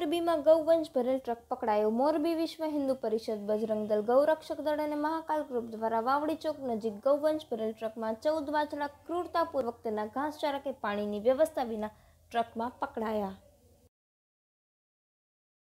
મોરબીમાં ગૌવંશ ભરેલ ટ્રક પકડાયો મોરબી વિશ્વ હિન્દુ પરિષદ બજરંગ દળ ગૌરક્ષક દળ અને મહાકાલ ગ્રુપ દ્વારા વાવડી ચોક નજીક ગૌવંશ ભરેલ ટ્રકમાં ચૌદ વાછડા ક્રૂરતાપૂર્વક તેના ઘાસચારા કે પાણીની વ્યવસ્થા વિના ટ્રકમાં પકડાયા